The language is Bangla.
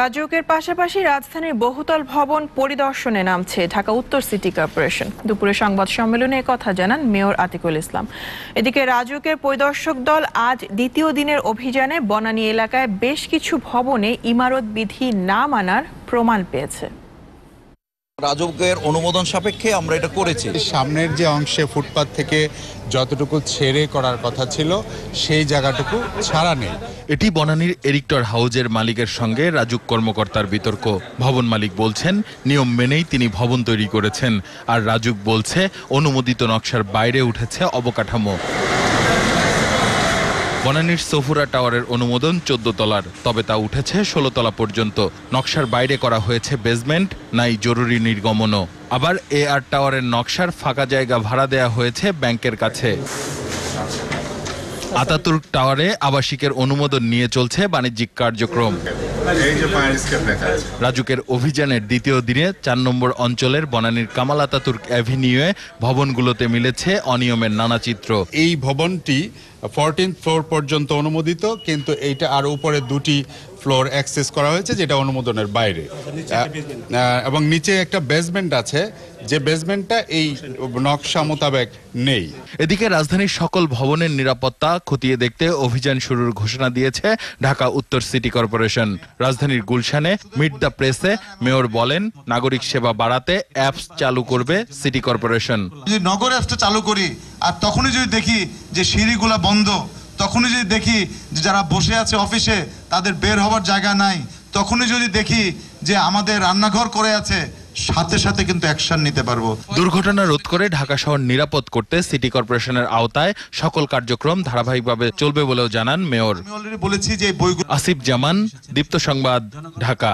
রাজউকের পাশাপাশি রাজধানীর বহুতল ভবন পরিদর্শনে নামছে ঢাকা উত্তর সিটি কর্পোরেশন দুপুরে সংবাদ সম্মেলনে কথা জানান মেয়র আতিকুল ইসলাম এদিকে রাজউকের পরিদর্শক দল আজ দ্বিতীয় দিনের অভিযানে বনানী এলাকায় বেশ কিছু ভবনে ইমারত বিধি না মানার প্রমাণ পেয়েছে রাজকের অনুমোদন সাপেক্ষে আমরা এটা করেছি সামনের যে অংশে ফুটপাত থেকে যতটুকু ছেড়ে করার কথা ছিল সেই জায়গাটুকু ছাড়া নেই এটি বনানীর এরিক্টর হাউজের মালিকের সঙ্গে রাজুক কর্মকর্তার বিতর্ক ভবন মালিক বলছেন নিয়ম মেনেই তিনি ভবন তৈরি করেছেন আর রাজুক বলছে অনুমোদিত নকশার বাইরে উঠেছে অবকাঠামো বনানীর সফুরা টাওয়ারের অনুমোদন চোদ্দ তলার তবে তা উঠেছে ষোলো তলা পর্যন্ত নকশার বাইরে করা হয়েছে বেসমেন্ট নাই জরুরি নির্গমনও আবার এ আর টাওয়ারের নকশার ফাঁকা জায়গা ভাড়া দেয়া হয়েছে ব্যাংকের কাছে আতাতুর্ক টাওয়ারে আবাসিকের অনুমোদন নিয়ে চলছে বাণিজ্যিক কার্যক্রম রাজুকের অভিযানের দ্বিতীয় দিনে চার নম্বর অঞ্চলের বনানীর কামাল আতাতুর্ক অ্যাভিনিউয়ে ভবনগুলোতে মিলেছে অনিয়মের নানা চিত্র এই ভবনটি ফোরটিন ফ্লোর পর্যন্ত অনুমোদিত কিন্তু এইটা আর উপরে দুটি ফ্লোর অ্যাক্সেস করা হয়েছে যেটা অনুমোদনের বাইরে আচ্ছা, এবং নিচে একটা বেসমেন্ট আছে যে বেসমেন্টটা এই নকশা মোতাবেক নেই এদিকে রাজধানীর সকল ভবনের নিরাপত্তা খতিয়ে দেখতে অভিযান শুরুর ঘোষণা দিয়েছে ঢাকা উত্তর সিটি কর্পোরেশন রাজধানীর গুলশানে মিট দ্য প্রেসে মেয়র বলেন নাগরিক সেবা বাড়াতে অ্যাপস চালু করবে সিটি কর্পোরেশন যদি নগর অ্যাপসটা চালু করি আর তখনই যদি দেখি যে সিঁড়িগুলো বন্ধ তখনই যদি দেখি যে যারা বসে আছে অফিসে তাদের বের হবার জায়গা নাই তখনই যদি দেখি যে আমাদের রান্নাঘর করে আছে সাথে সাথে কিন্তু অ্যাকশন নিতে পারবো দুর্ঘটনা রোধ করে ঢাকা শহর নিরাপদ করতে সিটি কর্পোরেশনের আওতায় সকল কার্যক্রম ধারাবাহিকভাবে চলবে বলেও জানান মেয়র বলেছি যে বইগুলো আসিফ জামান দীপ্ত সংবাদ ঢাকা